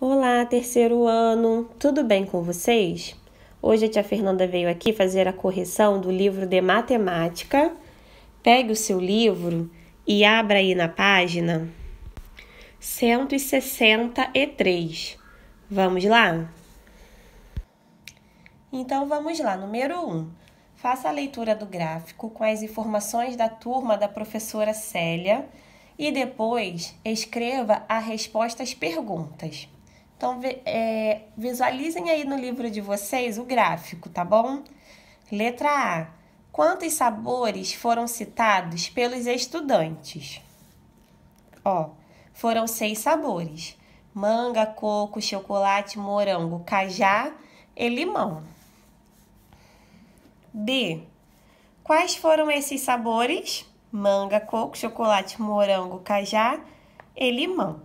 Olá, terceiro ano, tudo bem com vocês? Hoje a tia Fernanda veio aqui fazer a correção do livro de matemática. Pegue o seu livro e abra aí na página 163. Vamos lá? Então vamos lá, número 1. Um. Faça a leitura do gráfico com as informações da turma da professora Célia e depois escreva a resposta às perguntas. Então, é, visualizem aí no livro de vocês o gráfico, tá bom? Letra A. Quantos sabores foram citados pelos estudantes? Ó, foram seis sabores: manga, coco, chocolate, morango, cajá e limão. B. Quais foram esses sabores? Manga, coco, chocolate, morango, cajá e limão.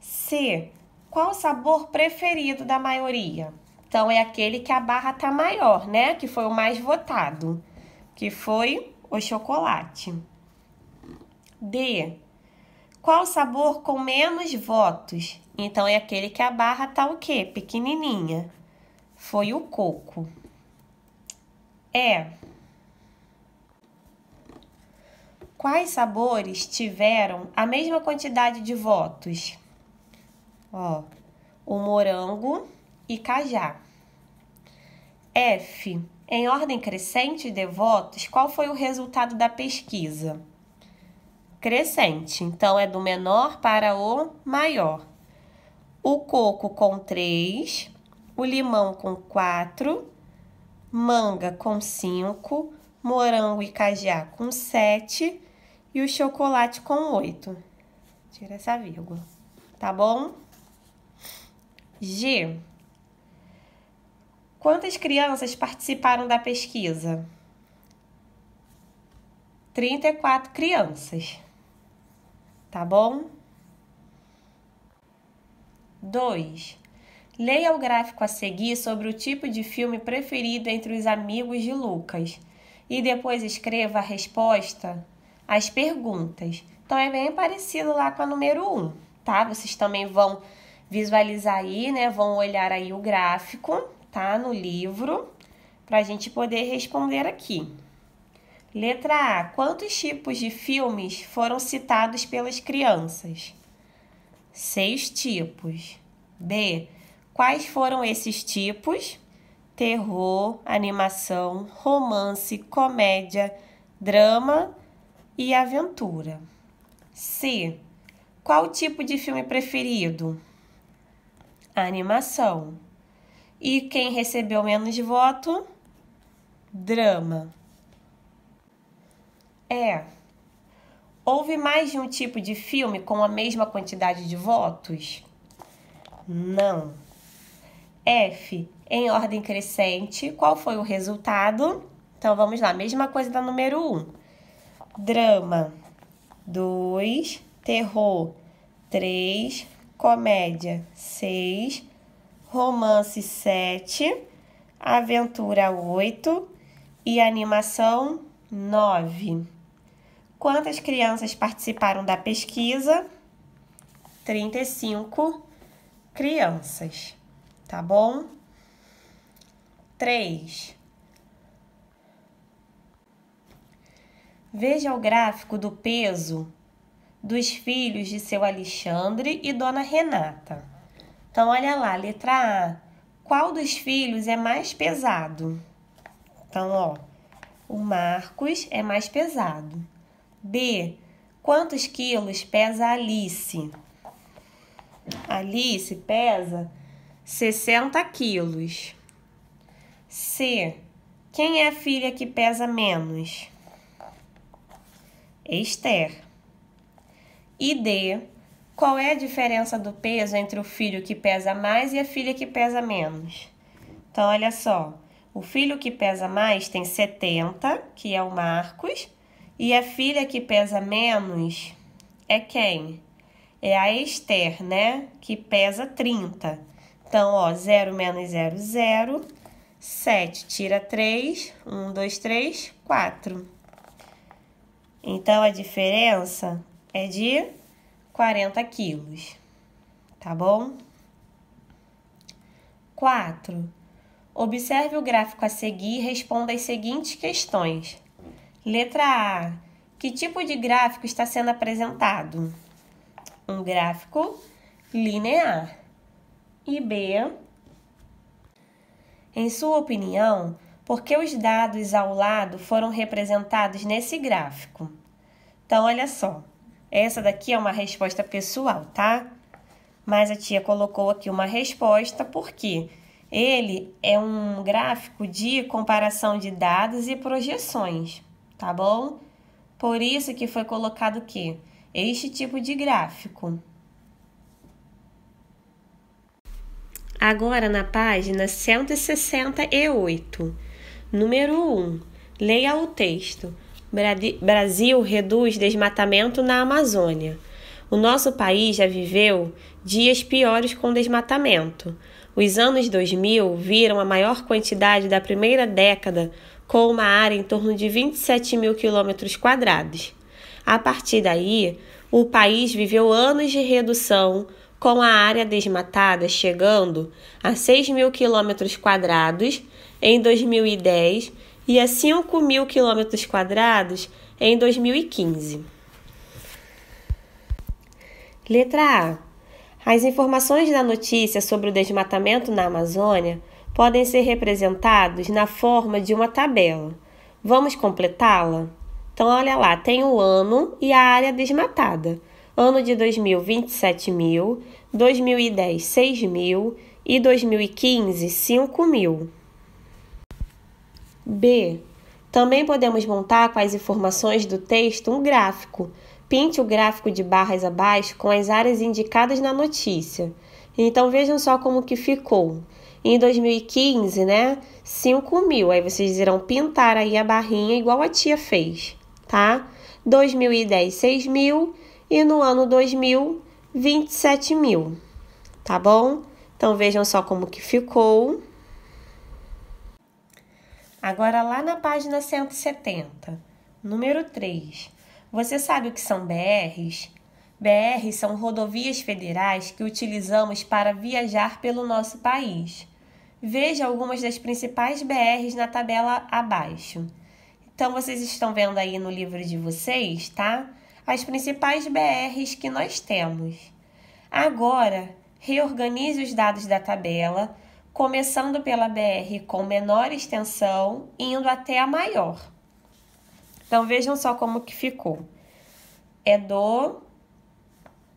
C. Qual o sabor preferido da maioria? Então, é aquele que a barra tá maior, né? Que foi o mais votado, que foi o chocolate. D. Qual o sabor com menos votos? Então, é aquele que a barra tá o quê? Pequenininha. Foi o coco. E. Quais sabores tiveram a mesma quantidade de votos? Ó, o morango e cajá. F. Em ordem crescente de votos, qual foi o resultado da pesquisa? Crescente, então é do menor para o maior. O coco com 3, o limão com 4, manga com 5, morango e cajá com 7 e o chocolate com 8. Tira essa vírgula, tá bom? G. Quantas crianças participaram da pesquisa? 34 crianças. Tá bom? 2. Leia o gráfico a seguir sobre o tipo de filme preferido entre os amigos de Lucas e depois escreva a resposta às perguntas. Então é bem parecido lá com a número 1, um, tá? Vocês também vão visualizar aí, né? Vão olhar aí o gráfico, tá? No livro, para a gente poder responder aqui. Letra A. Quantos tipos de filmes foram citados pelas crianças? Seis tipos. B. Quais foram esses tipos? Terror, animação, romance, comédia, drama e aventura. C. Qual o tipo de filme preferido? animação. E quem recebeu menos voto? Drama. É. Houve mais de um tipo de filme com a mesma quantidade de votos? Não. F, em ordem crescente, qual foi o resultado? Então vamos lá, mesma coisa da número 1. Um. Drama. 2, terror. 3, comédia 6, romance 7, aventura 8 e animação 9. Quantas crianças participaram da pesquisa? 35 crianças, tá bom? 3. Veja o gráfico do peso dos filhos de seu Alexandre e Dona Renata. Então, olha lá, letra A. Qual dos filhos é mais pesado? Então, ó, o Marcos é mais pesado. B. Quantos quilos pesa Alice? Alice pesa 60 quilos. C. Quem é a filha que pesa menos? Esther. E D, qual é a diferença do peso entre o filho que pesa mais e a filha que pesa menos? Então, olha só, o filho que pesa mais tem 70, que é o Marcos, e a filha que pesa menos é quem? É a Esther, né? Que pesa 30. Então, ó, 0 menos 0, 0. 7 tira 3, 1, 2, 3, 4. Então, a diferença é de 40 quilos, tá bom? 4. Observe o gráfico a seguir e responda as seguintes questões. Letra A. Que tipo de gráfico está sendo apresentado? Um gráfico linear. E B. Em sua opinião, por que os dados ao lado foram representados nesse gráfico? Então, olha só. Essa daqui é uma resposta pessoal, tá? Mas a tia colocou aqui uma resposta porque ele é um gráfico de comparação de dados e projeções, tá bom? Por isso que foi colocado o quê? Este tipo de gráfico. Agora na página 168, número 1, leia o texto. Brasil reduz desmatamento na Amazônia. O nosso país já viveu dias piores com desmatamento. Os anos 2000 viram a maior quantidade da primeira década, com uma área em torno de 27 mil quilômetros quadrados. A partir daí, o país viveu anos de redução, com a área desmatada chegando a 6 mil quilômetros quadrados em 2010 e a é 5 mil quilômetros quadrados em 2015. Letra A. As informações da notícia sobre o desmatamento na Amazônia podem ser representados na forma de uma tabela. Vamos completá-la? Então, olha lá, tem o ano e a área desmatada. Ano de 2000, 27 mil, 2010, 6 mil e 2015, 5 mil. B. Também podemos montar com as informações do texto um gráfico. Pinte o gráfico de barras abaixo com as áreas indicadas na notícia. Então vejam só como que ficou. Em 2015, né? 5 mil. Aí vocês irão pintar aí a barrinha igual a tia fez, tá? 2010, 6 mil. E no ano 2000, 27 mil. Tá bom? Então vejam só como que ficou. Agora, lá na página 170, número 3, você sabe o que são BRs? BRs são rodovias federais que utilizamos para viajar pelo nosso país. Veja algumas das principais BRs na tabela abaixo. Então, vocês estão vendo aí no livro de vocês, tá? As principais BRs que nós temos. Agora, reorganize os dados da tabela começando pela BR com menor extensão, indo até a maior. Então vejam só como que ficou. É do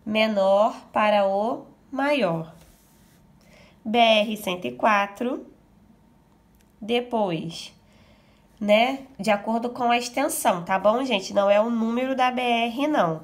menor para o maior. BR 104 depois, né? De acordo com a extensão, tá bom, gente? Não é o número da BR não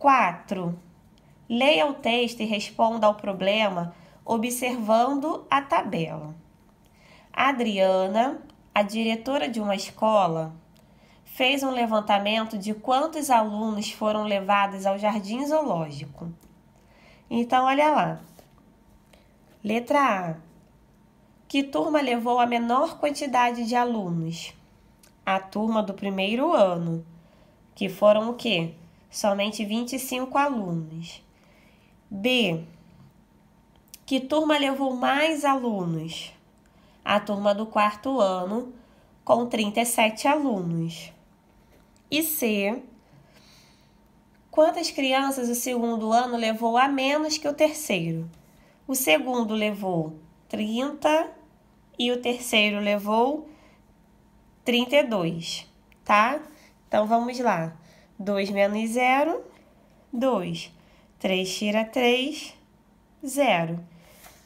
4. Leia o texto e responda ao problema observando a tabela. A Adriana, a diretora de uma escola, fez um levantamento de quantos alunos foram levados ao jardim zoológico. Então, olha lá. Letra A. Que turma levou a menor quantidade de alunos? A turma do primeiro ano, que foram o quê? somente 25 alunos. B. Que turma levou mais alunos? A turma do quarto ano, com 37 alunos. E C. Quantas crianças o segundo ano levou a menos que o terceiro? O segundo levou 30 e o terceiro levou 32, tá? Então vamos lá. 2 menos 0, 2. 3 tira 3, 0.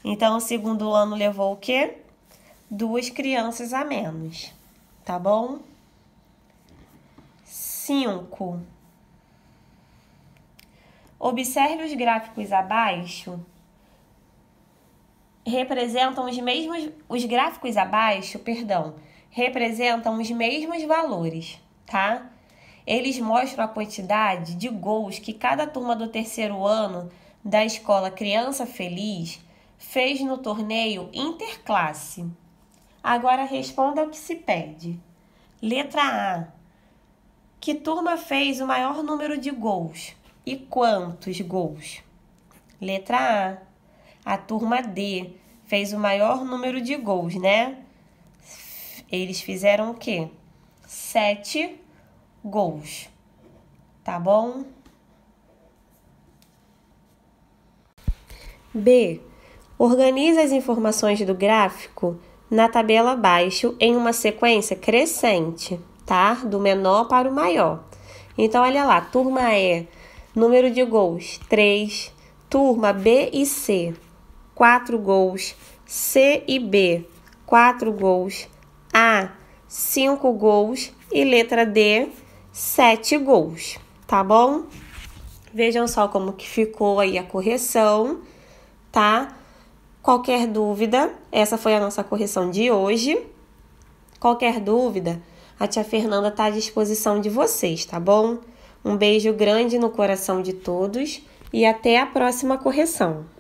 Então, o segundo ano levou o quê? Duas crianças a menos, tá bom? 5. Observe os gráficos abaixo. Representam os mesmos os gráficos abaixo, perdão, representam os mesmos valores, tá? eles mostram a quantidade de gols que cada turma do terceiro ano da escola Criança Feliz fez no torneio interclasse. Agora responda o que se pede. Letra A. Que turma fez o maior número de gols e quantos gols? Letra A. A turma D fez o maior número de gols, né? Eles fizeram o quê? Sete gols, tá bom? B. Organiza as informações do gráfico na tabela abaixo em uma sequência crescente, tá? Do menor para o maior. Então, olha lá, turma E, número de gols 3, turma B e C, 4 gols, C e B, 4 gols, A, 5 gols e letra D, sete gols, tá bom? Vejam só como que ficou aí a correção, tá? Qualquer dúvida, essa foi a nossa correção de hoje. Qualquer dúvida, a tia Fernanda está à disposição de vocês, tá bom? Um beijo grande no coração de todos e até a próxima correção.